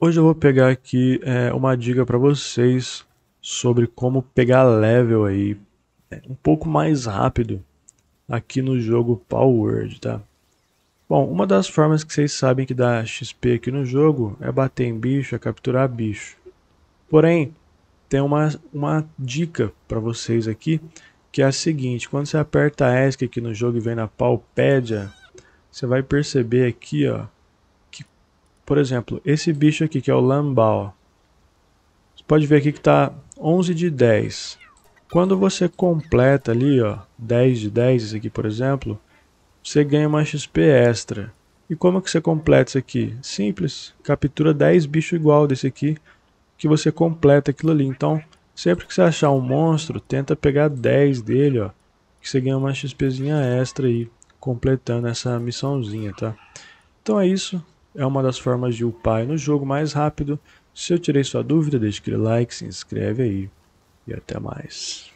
Hoje eu vou pegar aqui é, uma dica para vocês sobre como pegar level aí é, um pouco mais rápido aqui no jogo Power tá? Bom, uma das formas que vocês sabem que dá XP aqui no jogo é bater em bicho, é capturar bicho. Porém, tem uma, uma dica para vocês aqui, que é a seguinte, quando você aperta ESC aqui no jogo e vem na Palpédia, você vai perceber aqui, ó, por exemplo, esse bicho aqui, que é o lambal. Você pode ver aqui que está 11 de 10. Quando você completa ali, ó, 10 de 10, esse aqui por exemplo, você ganha uma XP extra. E como é que você completa isso aqui? Simples, captura 10 bichos igual desse aqui, que você completa aquilo ali. Então, sempre que você achar um monstro, tenta pegar 10 dele, ó, que você ganha uma XPzinha extra aí, completando essa missãozinha, tá? Então é isso, é uma das formas de upar no jogo mais rápido. Se eu tirei sua dúvida, deixe aquele like, se inscreve aí e até mais.